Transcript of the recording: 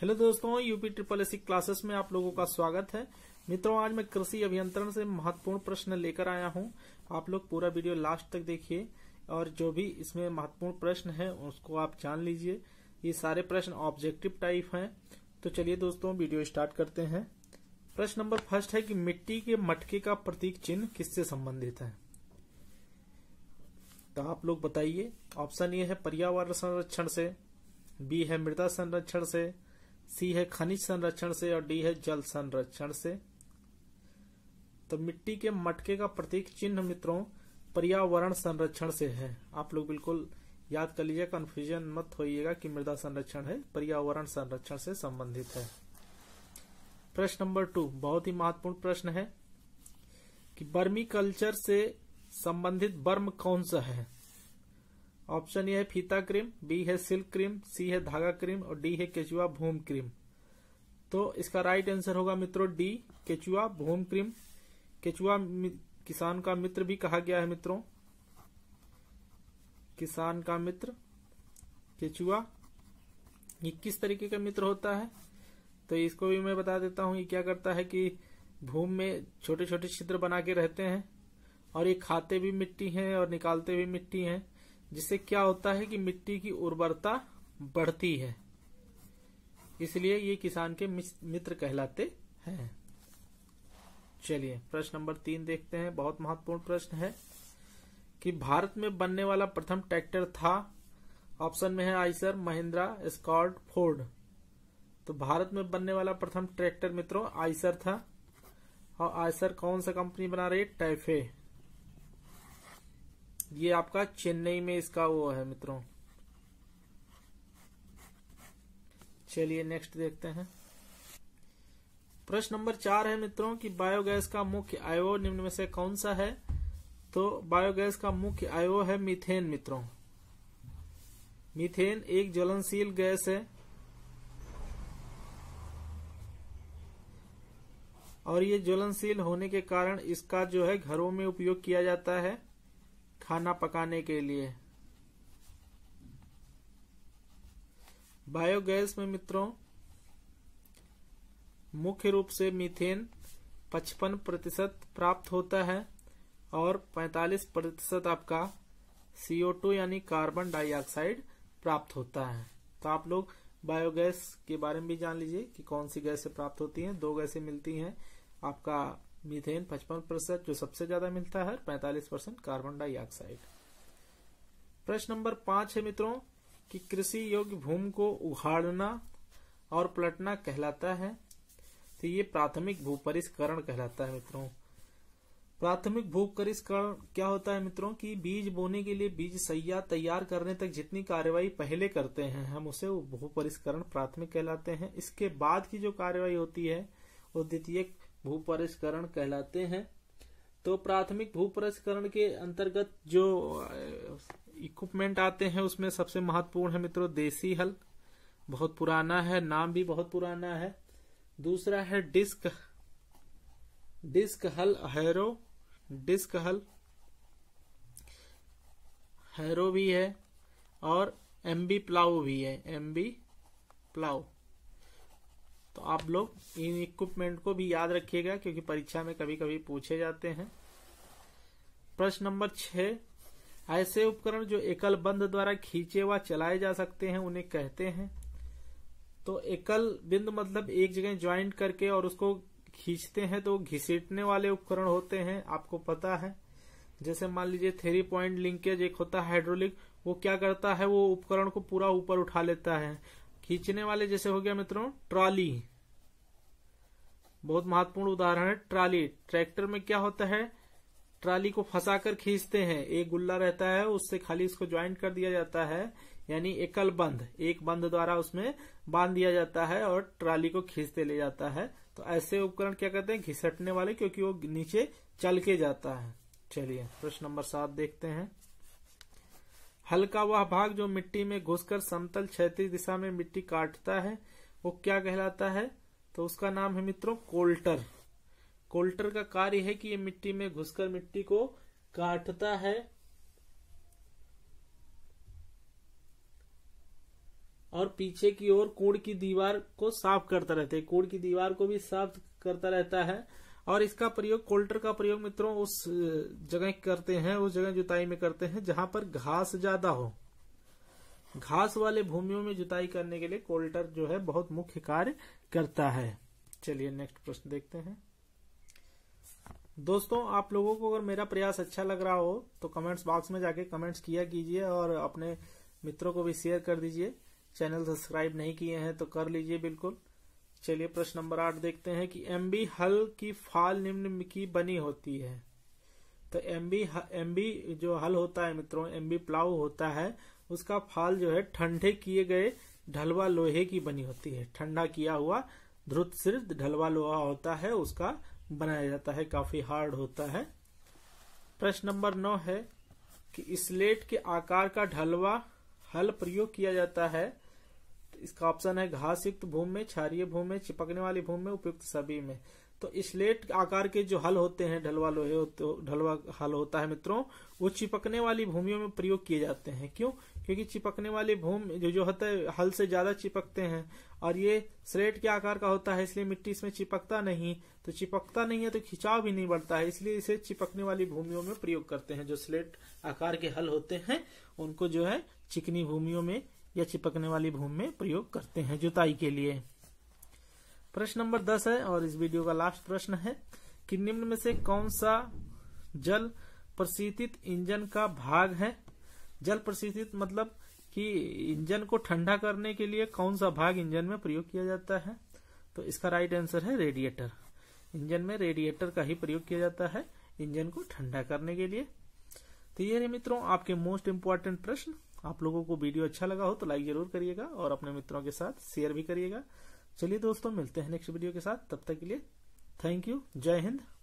hello दोस्तों UP triple AC classes में आप लोगों का स्वागत है मित्रों आज मैं कृषि अभियंत्रण से महत्वपूर्ण प्रश्न लेकर आया हूं आप लोग पूरा वीडियो लास्ट तक देखिए और जो भी इसमें महत्वपूर्ण प्रश्न है उसको आप जान लीजिए ये सारे प्रश्न ऑब्जेक्टिव टाइप हैं तो चलिए दोस्तों वीडियो स्टार्ट करते हैं प्रश्न नंबर फर्स्ट है कि मिट्टी के मटके का प्रतीक चिन्ह किससे संबंधित है तो आप लोग बताइए ऑप्शन ये है पर्यावरण संरक्षण से बी है मृदा संरक्षण से सी है खनिज संरक्षण से और डी है जल संरक्षण से तो मिट्टी के मटके का प्रतीक चिन्ह मित्रों पर्यावरण संरक्षण से है आप लोग बिल्कुल याद कर लीजिए कन्फ्यूजन मत होइएगा कि मृदा संरक्षण है पर्यावरण संरक्षण से संबंधित है प्रश्न नंबर टू बहुत ही महत्वपूर्ण प्रश्न है कि बर्मी कल्चर से संबंधित बर्म कौन सा है ऑप्शन ए है फीता क्रीम बी है सिल्क क्रीम सी है धागा क्रीम और डी है केचुआ भूम क्रीम तो इसका राइट आंसर होगा मित्रों डी केचुआ भूम क्रीम केचुआ किसान का मित्र भी कहा गया है मित्रों किसान का मित्र केचुआ ये किस तरीके का मित्र होता है तो इसको भी मैं बता देता हूं ये क्या करता है कि भूम में छोटे छोटे छिद्र बना के रहते हैं और ये खाते भी मिट्टी हैं और निकालते भी मिट्टी हैं जिससे क्या होता है कि मिट्टी की उर्वरता बढ़ती है इसलिए ये किसान के मित्र कहलाते हैं चलिए प्रश्न नंबर तीन देखते हैं बहुत महत्वपूर्ण प्रश्न है कि भारत में बनने वाला प्रथम ट्रैक्टर था ऑप्शन में है आइसर महिंद्रा स्कॉट फोर्ड तो भारत में बनने वाला प्रथम ट्रैक्टर मित्रों आइसर था और आइसर कौन सा कंपनी बना रही है टैफे ये आपका चेन्नई में इसका वो है मित्रों चलिए नेक्स्ट देखते हैं प्रश्न नंबर चार है मित्रों कि बायोगैस का मुख्य आयो निम्न में से कौन सा है तो बायोगैस का मुख्य आयो है मिथेन मित्रों मिथेन एक ज्वलनशील गैस है और ये ज्वलनशील होने के कारण इसका जो है घरों में उपयोग किया जाता है खाना पकाने के लिए बायोगैस में मित्रों मुख्य रूप से मीथेन 55 प्रतिशत प्राप्त होता है और 45 प्रतिशत आपका CO2 यानी कार्बन डाइऑक्साइड प्राप्त होता है तो आप लोग बायोगैस के बारे में भी जान लीजिए कि कौन सी गैसें प्राप्त होती हैं दो गैसें मिलती हैं आपका मीथेन पचपन प्रतिशत जो सबसे ज्यादा मिलता है पैंतालीस परसेंट कार्बन डाइऑक्साइड प्रश्न नंबर पांच है मित्रों कि कृषि योग्य भूमि को उघाड़ना और पलटना कहलाता है तो ये प्राथमिक भूपरिष्करण कहलाता है मित्रों प्राथमिक भूपरिष्करण क्या होता है मित्रों कि बीज बोने के लिए बीज सैया तैयार करने तक जितनी कार्यवाही पहले करते हैं हम उसे भूपरिष्करण प्राथमिक कहलाते हैं इसके बाद की जो कार्यवाही होती है वो द्वितीय भूपरिष्करण कहलाते हैं तो प्राथमिक भूपरिष्करण के अंतर्गत जो इक्विपमेंट आते हैं उसमें सबसे महत्वपूर्ण है मित्रों देसी हल बहुत पुराना है नाम भी बहुत पुराना है दूसरा है डिस्क डिस्क हल हैरो डिस्क हल हैरो भी है और एमबी प्लाव भी है एमबी प्लाव तो आप लोग इन इक्विपमेंट को भी याद रखिएगा क्योंकि परीक्षा में कभी कभी पूछे जाते हैं प्रश्न नंबर छह ऐसे उपकरण जो एकल बंद द्वारा खींचे व चलाए जा सकते हैं उन्हें कहते हैं तो एकल बिंद मतलब एक जगह ज्वाइंट करके और उसको खींचते हैं तो घिसटने वाले उपकरण होते हैं आपको पता है जैसे मान लीजिए थ्री पॉइंट लिंकेज एक होता है हाइड्रोलिक वो क्या करता है वो उपकरण को पूरा ऊपर उठा लेता है खींचने वाले जैसे हो गया मित्रों ट्रॉली बहुत महत्वपूर्ण उदाहरण है ट्राली ट्रैक्टर में क्या होता है ट्राली को फंसाकर खींचते हैं एक गुल्ला रहता है उससे खाली इसको ज्वाइंट कर दिया जाता है यानी एकल बंध एक बंध द्वारा उसमें बांध दिया जाता है और ट्राली को खींचते ले जाता है तो ऐसे उपकरण क्या कहते हैं घिसटने वाले क्योंकि वो नीचे चल के जाता है चलिए प्रश्न नंबर सात देखते हैं हल्का वह भाग जो मिट्टी में घुसकर समतल क्षेत्रीय दिशा में मिट्टी काटता है वो क्या कहलाता है तो उसका नाम है मित्रों कोल्टर कोल्टर का कार्य है कि ये मिट्टी में घुसकर मिट्टी को काटता है और पीछे की ओर कूड़ की दीवार को साफ करता रहता है कूड़ की दीवार को भी साफ करता रहता है और इसका प्रयोग कोल्टर का प्रयोग मित्रों उस जगह करते हैं उस जगह जुताई में करते हैं जहां पर घास ज्यादा हो घास वाले भूमियों में जुताई करने के लिए कोल्टर जो है बहुत मुख्य कार्य करता है चलिए नेक्स्ट प्रश्न देखते हैं दोस्तों आप लोगों को अगर मेरा प्रयास अच्छा लग रहा हो तो कमेंट्स बॉक्स में जाके कमेंट्स किया कीजिए और अपने मित्रों को भी शेयर कर दीजिए चैनल सब्सक्राइब नहीं किए हैं तो कर लीजिए बिल्कुल चलिए प्रश्न नंबर आठ देखते हैं कि एम बी हल की फाल निम्न की बनी होती है तो एम बी एम बी जो हल होता है मित्रों एम बी प्लाव होता है उसका फाल जो है ठंडे किए गए ढलवा लोहे की बनी होती है ठंडा किया हुआ ध्रुत सिर्फ ढलवा लोहा होता है उसका बनाया जाता है काफी हार्ड होता है प्रश्न नंबर नौ है कि स्लेट के आकार का ढलवा हल प्रयोग किया जाता है इसका ऑप्शन है घास युक्त भूमि में क्षारिय भूमि में चिपकने वाली भूमि में उपयुक्त सभी में तो स्लेट आकार के जो हल होते हैं ढलवा लोहे ढलवा हल होता है मित्रों वो चिपकने वाली भूमियों में प्रयोग किए जाते हैं क्यों क्योंकि चिपकने वाली भूमि जो जो होता है हल से ज्यादा चिपकते हैं और ये स्लेट के आकार का होता है इसलिए मिट्टी इसमें चिपकता नहीं तो चिपकता नहीं है तो खिंचाव भी नहीं बढ़ता है इसलिए इसे चिपकने वाली भूमियों में प्रयोग करते हैं जो स्लेट आकार के हल होते हैं उनको जो है चिकनी भूमियों में या चिपकने वाली भूमि में प्रयोग करते हैं जुताई के लिए प्रश्न नंबर दस है और इस वीडियो का लास्ट प्रश्न है कि निम्न में से कौन सा जल प्रशीतित इंजन का भाग है जल प्रशीतित मतलब कि इंजन को ठंडा करने के लिए कौन सा भाग इंजन में प्रयोग किया जाता है तो इसका राइट आंसर है रेडिएटर इंजन में रेडिएटर का ही प्रयोग किया जाता है इंजन को ठंडा करने के लिए तो ये मित्रों आपके मोस्ट इम्पोर्टेंट प्रश्न आप लोगों को वीडियो अच्छा लगा हो तो लाइक जरूर करिएगा और अपने मित्रों के साथ शेयर भी करिएगा चलिए दोस्तों मिलते हैं नेक्स्ट वीडियो के साथ तब तक के लिए थैंक यू जय हिंद